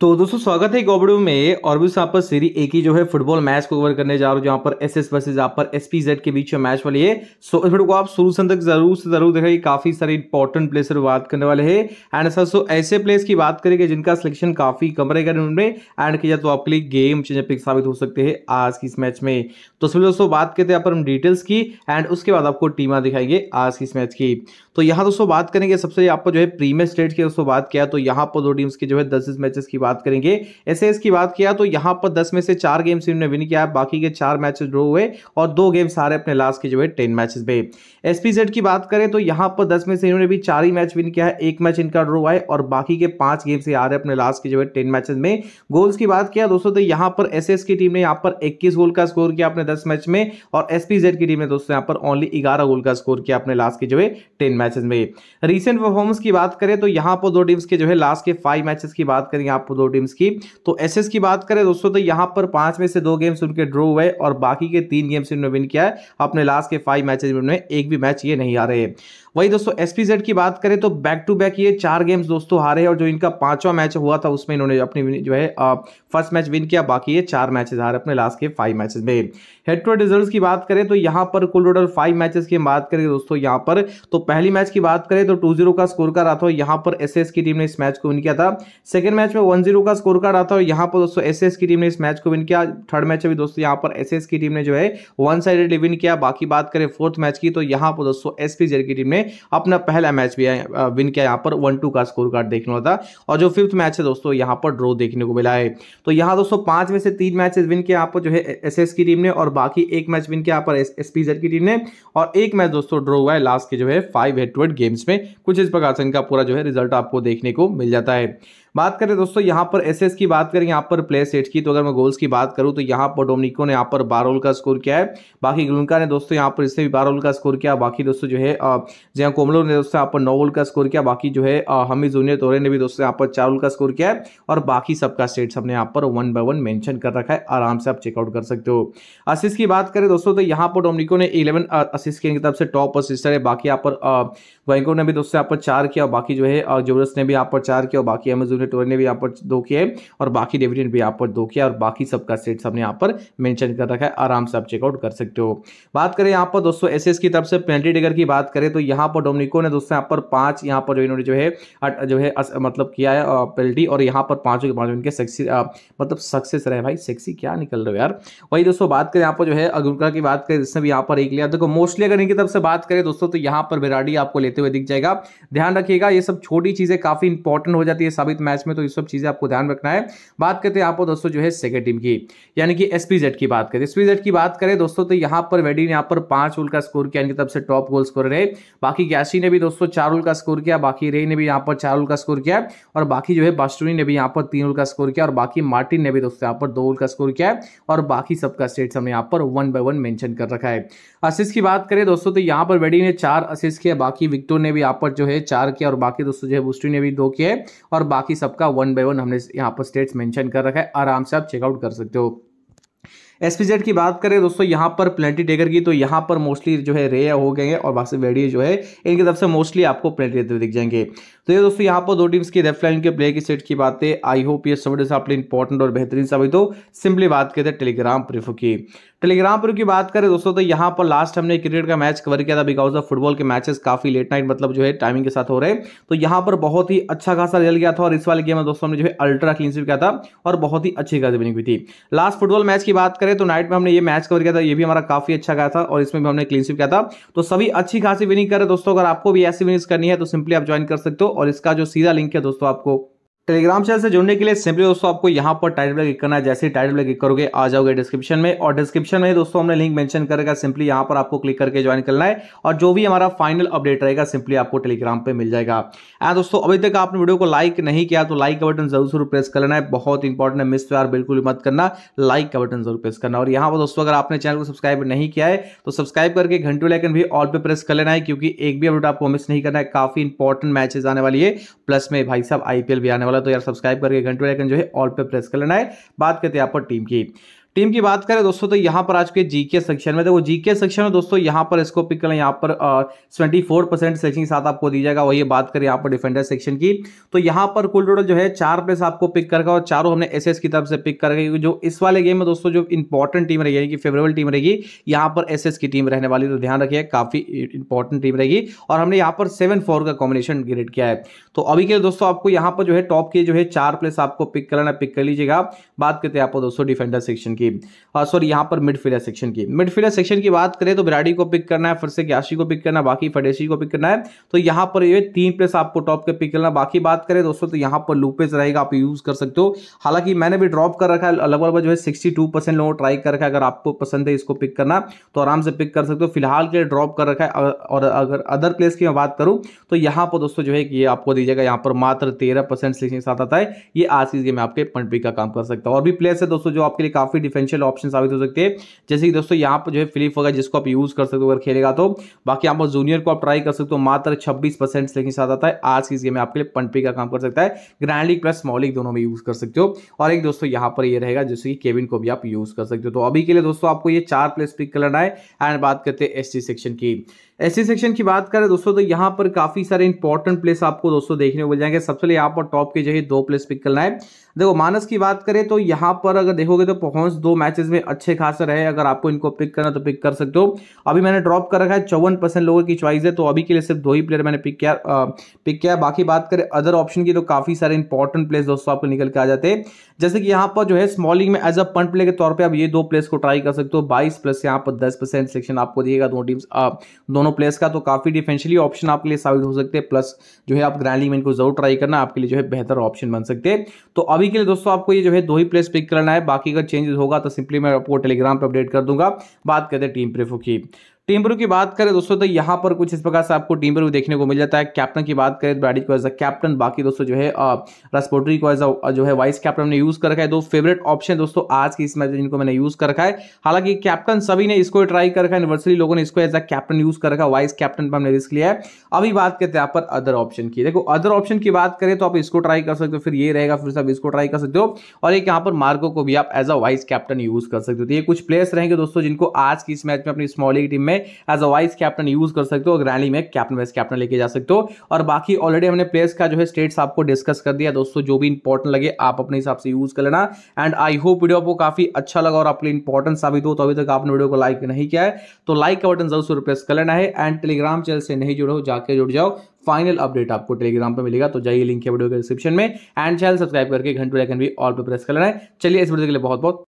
तो दोस्तों स्वागत है एक में और भी यहाँ पर सीरी ए की जो है फुटबॉल मैच को कवर करने जा रहा हूँ जहाँ पर एस एस वर्सेज यहाँ पर एस पी जेड के बीच में मैच वाली है सो इस वीडियो को आप शुरू से तक जरूर से जरूर देखेंगे काफी सारे इंपॉर्टेंट प्लेस बात करने वाले हैं एंड सर सो ऐसे प्लेयर्स की बात करेंगे जिनका सिलेक्शन काफी कम रहेगा उनमें एंड किया तो आपके लिए गेम चेंज पिक साबित हो सकते हैं आज की इस मैच में तो सभी दोस्तों बात करते हैं यहाँ पर डिटेल्स की एंड उसके बाद आपको टीमा दिखाएंगे आज की इस मैच की तो यहाँ दोस्तों बात करेंगे सबसे आपको जो है प्रीमियर स्टेट की दोस्तों बात किया तो यहाँ पर दो टीम्स की जो है दस मैचेस की बात करेंगे एस की बात किया तो यहाँ पर दस में से चार गेम्स इन्होंने विन किया बाकी के चार मैचेस ड्रॉ हुए और दो गेम्स सारे अपने लास्ट के जो है टेन मैचेस में एसपीजेड की बात करें तो यहाँ पर दस में से इन्होंने भी चार ही मैच विन किया है एक मैच इनका ड्रॉ हुआ है और बाकी के पांच गेम्स से आ रहे अपने लास्ट के जो है टेन मैचेज में गोल्स की बात किया दोस्तों तो यहाँ पर एस की टीम ने यहाँ पर इक्कीस गोल का स्कोर किया अपने दस मैच में और एसपीजेड की टीम ने दोस्तों यहाँ पर ओनली ग्यारह गोल का स्कोर किया अपने लास्ट के जो है टेन मैचेज में रिसेंट परफॉर्मेंस की बात करें तो यहाँ पर दो टीम्स के जो है लास्ट के फाइव मैचेस की बात करें यहाँ पर दो टीम्स की तो एसएस की बात करें दोस्तों तो यहां पर पांच में से दो गेम्स उनके ड्रॉ हुए और बाकी के तीन गेम्स इन्होंने विन किया है अपने लास्ट के फाइव मैचेज में एक भी मैच ये नहीं आ रहे वही दोस्तों एसपीजेड की बात करें तो बैक टू बैक ये चार गेम्स दोस्तों हारे और जो इनका पांचवा मैच हुआ था उसमें इन्होंने अपनी जो है फर्स्ट मैच विन किया बाकी ये चार मैचेस हारे अपने लास्ट के फाइव मैचेस में हेड टू रिजल्ट्स की बात करें तो यहाँ पर कुल टोटल फाइव मैचेस की बात करें दोस्तों यहाँ पर तो पहली मैच की बात करें तो टू का स्कोर का रहा था यहाँ पर एस की टीम ने इस मैच को विन किया था सेकंड मैच में वन का स्कोर का रहा था और यहाँ पर दोस्तों एस की टीम ने इस मैच को विन किया थर्ड मैच में दोस्तों यहाँ पर एस की टीम ने जो है वन साइड विन किया बाकी बात करें फोर्थ मैच की तो यहाँ पर दोस्तों एस की टीम ने अपना पहला मैच भी विन किया यहाँ पर वन टू का स्कोर कार्ड देखने को था और जो फिफ्थ मैच है दोस्तों यहाँ पर ड्रॉ देखने को मिला है तो यहाँ दोस्तों पांच में से तीन मैचेस विन किया यहाँ पर जो है एस की टीम ने और बाकी एक मैच विन किया यहाँ पर एस की टीम ने और एक मैच दोस्तों ड्रॉ हुआ है लास्ट के जो है फाइव हेड टू गेम्स में कुछ इस प्रकार से इनका पूरा जो है रिजल्ट आपको देखने को मिल जाता है बात करें दोस्तों यहाँ पर एसएस की बात करें यहाँ पर प्ले सेट की तो अगर मैं गोल्स की बात करूँ तो यहाँ पर डोमिनिको ने यहाँ पर बारह का स्कोर किया है बाकी गुलका ने दोस्तों यहाँ पर इससे भी बारह का स्कोर किया बाकी दोस्तों जो है जी हाँ कोमलो ने दोस्तों यहाँ पर नौ वोल का स्कोर किया बाकी जो है हमी जूनियर तोरे ने भी दोस्तों यहाँ पर चार वोल का स्कोर किया है और बाकी सबका स्टेट हमने यहाँ पर वन बाय वन मैंशन कर रखा है आराम से आप चेकआउट कर सकते हो असिस की बात करें दोस्तों तो यहाँ पर डोमिको ने इलेवन असिस की तरफ से टॉप असिस्टर है बाकी यहाँ पर वैंको ने भी दोस्तों यहाँ पर चार किया और बाकी जो है जोरस ने भी यहाँ पर चार किया और बाकी हमी जूनियर टोरे ने भी यहाँ पर दो किए और बाकी डेविडेंट भी यहाँ पर दो किया और बाकी सबका स्टेट हमने यहाँ पर मैंशन कर रखा है आराम से आप चेकआउट कर सकते हो बात करें यहाँ पर दोस्तों एस की तरफ से पेंटी डिगर की बात करें तो यहाँ यहाँ पर डोमिनिको ने दोस्तों यहाँ पर पांच यहाँ पर जो इन्होंने जो है जो है अस, मतलब किया है पेल्टी और यहाँ पर पांचों के पांचों इनके सेक्सी मतलब सक्सेस रहे भाई सेक्सी क्या निकल रहे हो यार वही दोस्तों बात करें यहाँ पर जो है अगुरका की बात करें जिसने भी यहाँ पर एक लिया देखो मोस्टली अगर इनकी तरफ से बात करें दोस्तों तो यहाँ पर बिराडी आपको लेते हुए दिख जाएगा ध्यान रखिएगा ये सब छोटी चीज़ें काफ़ी इंपॉर्टेंट हो जाती है साबित मैच में तो ये सब चीज़ें आपको ध्यान रखना है बात करते हैं यहाँ दोस्तों जो है सेकेंड टीम की यानी कि एस की बात करें एस की बात करें दोस्तों तो यहाँ पर वेडी ने यहाँ पर पाँच गोल का स्कोर किया इनकी तरफ से टॉप गोल स्कोर रहे बाकी गैसी ने भी दोस्तों चार रोल का स्कोर किया बाकी रे ने भी यहाँ पर चार रोल का स्कोर किया और बाकी जो है बास्टूनी ने भी यहाँ पर तीन रोल का स्कोर किया और बाकी मार्टिन ने भी दोस्तों यहाँ पर दो रोल का स्कोर किया है और बाकी सबका स्टेट्स हमने यहाँ पर वन बाय वन मैंशन कर रखा है असिस की बात करें दोस्तों तो यहाँ पर वेडी ने चार असिस किया बाकी विक्टो ने भी यहाँ पर जो है चार किया और बाकी दोस्तों जो है बुस्टू ने भी दो किया और बाकी सबका वन बाय वन हमने यहाँ पर स्टेट्स मैंशन कर रखा है आराम से आप चेकआउट कर सकते हो जेड की बात करें दोस्तों यहाँ पर प्लेटी टेकर की तो यहाँ पर मोस्टली जो है रे हो गए हैं और से वेडियो जो है इनकी तरफ से मोस्टली आपको प्लेटी देते दिख जाएंगे तो ये दोस्तों यहाँ पर दो टीम्स की रेफ लाइन के प्ले की सेट की बातें आई होप ये सब आपने इंपॉर्टेंट और बेहतरीन साबित हो सिंपली बात करते हैं टेलीग्राम प्रीफो की टेलीग्राम पर की बात करें दोस्तों तो यहाँ पर लास्ट हमने क्रिकेट का मैच कवर किया था बिकॉज ऑफ फुटबॉल के मैचेस काफी लेट नाइट मतलब जो है टाइमिंग के साथ हो रहे तो यहाँ पर बहुत ही अच्छा खासा रिजल्ट गया था और इस वाले गेम में दोस्तों हमने जो है अल्ट्रा क्लीन किया था और बहुत ही अच्छी खासी बनी हुई थी लास्ट फुटबॉल मैच की बात करें तो नाइट में हमने ये मैच कवर किया था ये भी हमारा काफी अच्छा गया था और इसमें भी हमने क्लीन किया था तो सभी अच्छी खासी विनिंग करें दोस्तों अगर आपको भी ऐसी विनिंग करनी है तो सिंपली आप ज्वाइन कर सकते हो और इसका जो सीधा लिंक है दोस्तों आपको टेलीग्राम चैनल से जुड़ने के लिए सिंपली दोस्तों आपको यहाँ पर टाइटल क्लिक करना है जैसे ही टाइटल क्लिक करोगे आ जाओगे डिस्क्रिप्शन में और डिस्क्रिप्शन में दोस्तों हमने लिंक मेंशन करेगा सिंपली यहाँ पर आपको क्लिक करके ज्वाइन करना है और जो भी हमारा फाइनल अपडेट रहेगा सिंपली आपको टेलीग्राम पर मिल जाएगा एंड हाँ दोस्तों अभी तक आपने वीडियो को लाइक नहीं किया तो लाइक का बटन जरूर जरूर प्रेस कर लेना है बहुत इंपॉर्टेंट है मिस यार बिल्कुल मत करना लाइक का बटन जरूर प्रेस करना और यहाँ पर दोस्तों अगर आपने चैनल को सब्सक्राइब नहीं किया है तो सब्सक्राइब करके घंटू लाइकन भी ऑल पर प्रेस कर लेना है क्योंकि एक भी अपडेट आपको मिस नहीं करना है काफी इंपॉर्टेंट मैचेज आने वाली है प्लस में भाई साहब आईपीएल भी आने वाले वाला तो यार सब्सक्राइब करके घंटे आइकन जो है ऑल पे प्रेस कर लेना है बात करते हैं आप पर टीम की टीम की बात करें दोस्तों तो यहाँ पर आज के जीके सेक्शन में देखो जीके सेक्शन में दोस्तों यहाँ पर इसको पिक करें यहाँ पर ट्वेंटी फोर परसेंट सेक्शन के साथ आपको दी जाएगा वही बात करें यहाँ पर डिफेंडर सेक्शन की तो यहाँ पर कुल टोटल जो है चार प्लेस आपको पिक करके और चारों हमने एस की तरफ से पिक करके क्योंकि जो इस वाले गेम में दोस्तों जो इंपॉर्टेंट टीम रहेगी यानी कि फेवरेबल टीम रहेगी यहाँ पर एस की टीम रहने वाली तो ध्यान रखिए काफी इंपॉर्टेंट टीम रहेगी और हमने यहाँ पर सेवन फोर का कॉम्बिनेशन ग्रेड किया है तो अभी के दोस्तों आपको यहाँ पर जो है टॉप के जो है चार प्लेस आपको पिक करना पिक कर लीजिएगा बात करते हैं आपको दोस्तों डिफेंडर सेक्शन की की सॉरी हाँ, यहाँ पर मिड सेक्शन की मिड सेक्शन की बात करें तो बिराडी को पिक करना है फिर से ग्याशी को पिक करना है बाकी फडेसी को पिक करना है तो यहाँ पर ये तीन प्लेस आपको टॉप के पिक करना बाकी बात करें दोस्तों तो यहाँ पर लूपेज रहेगा आप यूज़ कर सकते हो हालांकि मैंने भी ड्रॉप कर रखा है लगभग लगभग जो है सिक्सटी टू परसेंट लोगों ट्राई कर रखा है अगर आपको पसंद है इसको पिक करना तो आराम से पिक कर सकते हो फिलहाल के ड्रॉप कर रखा है और अगर अदर प्लेस की मैं बात करूँ तो यहाँ पर दोस्तों जो है कि ये आपको दीजिएगा यहाँ पर मात्र तेरह परसेंट सिलेक्शन साथ आता है ये आज चीज़ में आपके पॉइंट पिक का काम कर सकता है और भी प्लेस है दोस्तों जो आपके लिए काफ़ी डिफेंशियल ऑप्शन साबित हो सकते हैं जैसे कि दोस्तों यहाँ पर जो है फ्लिप वगैरह जिसको आप यूज़ कर सकते हो अगर खेलेगा तो बाकी यहाँ पर जूनियर को आप ट्राई कर सकते हो मात्र छब्बीस परसेंट के साथ आता है आज की इस गेम में आपके लिए पनपी का काम कर सकता है ग्रैंड लीग प्लस मॉलिक दोनों में यूज़ कर सकते हो और एक दोस्तों यहाँ पर यह रहेगा जैसे कि केविन को भी आप यूज़ कर सकते हो तो अभी के लिए दोस्तों आपको ये चार प्लेस पिक करना है एंड बात करते हैं एस सेक्शन की एससी सेक्शन की बात करें दोस्तों तो यहाँ पर काफी सारे इंपॉर्टेंट प्लेस आपको दोस्तों देखने को मिल जाएंगे सबसे पहले यहाँ पर टॉप के जो है दो प्लेस पिक करना है देखो मानस की बात करें तो यहाँ पर अगर देखोगे तो पहुंच दो मैचेस में अच्छे खास रहे अगर आपको इनको पिक करना तो पिक कर सकते हो अभी मैंने ड्रॉप कर रखा है चौवन परसेंट लोगों की च्वाइस है तो अभी के लिए सिर्फ दो ही प्लेयर मैंने पिक किया पिक किया बाकी बात करें अदर ऑप्शन की तो काफी सारे इंपॉर्टेंट प्लेस दोस्तों आपको निकल के आ जाते हैं जैसे कि यहाँ पर जो है स्मॉलिंग में एज अ पंट प्लेयर के तौर पर आप ये दो प्लेस को ट्राई कर सकते हो बाईस प्लस यहाँ पर दस सेक्शन आपको दिएगा दो टीम दोनों दोनों प्लेयर्स का तो काफ़ी डिफेंशियली ऑप्शन आपके लिए साबित हो सकते हैं प्लस जो है आप ग्रैंड लीग को जरूर ट्राई करना आपके लिए जो है बेहतर ऑप्शन बन सकते हैं तो अभी के लिए दोस्तों आपको ये जो है दो ही प्लेस पिक करना है बाकी अगर चेंजेस होगा तो सिंपली मैं आपको टेलीग्राम पर अपडेट कर दूंगा बात करते हैं टीम प्रेफो की ब्रू की बात करें दोस्तों तो यहाँ पर कुछ इस प्रकार से आपको ब्रू देखने को मिल जाता है कैप्टन की बात करें ब्राडिज को एज अ कैप्टन बाकी दोस्तों जो है रसपोटरी को एज अ जो है वाइस कैप्टन ने यूज़ कर रखा है दो फेवरेट ऑप्शन दोस्तों आज की इस मैच में जिनको मैंने यूज़ कर रखा है हालांकि कैप्टन सभी ने इसको ट्राई कर रखा है यूनिवर्सली लोगों ने इसको एज अ कैप्टन यूज़ कर रखा है वाइस कैप्टन पर हमने रिस्क लिया है अभी बात करते हैं यहाँ पर अदर ऑप्शन की देखो अदर ऑप्शन की बात करें तो आप इसको ट्राई कर सकते हो फिर ये रहेगा फिर आप इसको ट्राई कर सकते हो और एक यहाँ पर मार्गो को भी आप as a vice captain use कर सकते हो तो ये कुछ प्लेयर्स रहेंगे दोस्तों जिनको आज की इस मैच में अपनी स्मॉल टीम में है as a vice captain use कर सकते हो और रैली में कैप्टन वाइस कैप्टन लेके जा सकते हो और बाकी ऑलरेडी हमने प्लेयर्स का जो है स्टेट्स आपको डिस्कस कर दिया दोस्तों जो भी इंपॉर्टेंट लगे आप अपने हिसाब से यूज कर लेना एंड आई होप वीडियो आपको काफी अच्छा लगा और आपके इंपॉर्टेंट साबित हो तो अभी तक आपने वीडियो को लाइक नहीं किया है तो लाइक का बटन जरूर प्रेस कर लेना है एंड टेलीग्राम चैनल से नहीं जुड़े हो जाकर जुड़ जाओ फाइनल अपडेट आपको टेलीग्राम पर मिलेगा तो जाइए लिंक है वीडियो के डिस्क्रिप्शन में एंड चैनल सब्सक्राइब करके घंटे लेकिन भी ऑल पर प्रेस कर लेना है चलिए इस वीडियो के लिए बहुत बहुत